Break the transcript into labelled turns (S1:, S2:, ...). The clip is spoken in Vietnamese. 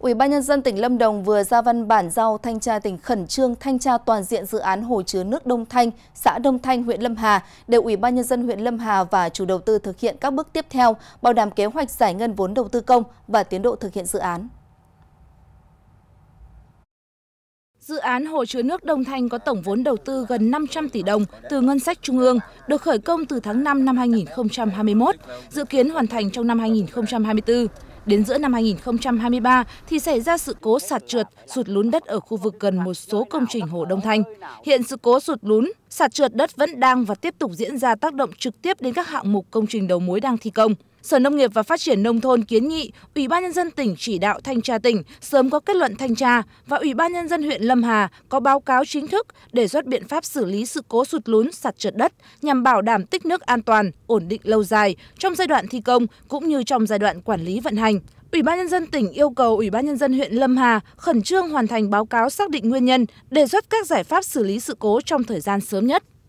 S1: Ủy ban nhân dân tỉnh Lâm Đồng vừa ra văn bản giao thanh tra tỉnh khẩn trương thanh tra toàn diện dự án hồ chứa nước Đông Thanh, xã Đông Thanh, huyện Lâm Hà để Ủy ban nhân dân huyện Lâm Hà và chủ đầu tư thực hiện các bước tiếp theo, bảo đảm kế hoạch giải ngân vốn đầu tư công và tiến độ thực hiện dự án.
S2: Dự án hồ chứa nước Đông Thanh có tổng vốn đầu tư gần 500 tỷ đồng từ ngân sách trung ương, được khởi công từ tháng 5 năm 2021, dự kiến hoàn thành trong năm 2024. Đến giữa năm 2023 thì xảy ra sự cố sạt trượt, sụt lún đất ở khu vực gần một số công trình Hồ Đông Thanh. Hiện sự cố sụt lún, sạt trượt đất vẫn đang và tiếp tục diễn ra tác động trực tiếp đến các hạng mục công trình đầu mối đang thi công. Sở Nông nghiệp và Phát triển Nông thôn kiến nghị Ủy ban Nhân dân tỉnh chỉ đạo thanh tra tỉnh sớm có kết luận thanh tra và Ủy ban Nhân dân huyện Lâm Hà có báo cáo chính thức đề xuất biện pháp xử lý sự cố sụt lún sạt trượt đất nhằm bảo đảm tích nước an toàn, ổn định lâu dài trong giai đoạn thi công cũng như trong giai đoạn quản lý vận hành. Ủy ban nhân dân tỉnh yêu cầu Ủy ban nhân dân huyện Lâm Hà khẩn trương hoàn thành báo cáo xác định nguyên nhân, đề xuất các giải pháp xử lý sự cố trong thời gian sớm nhất.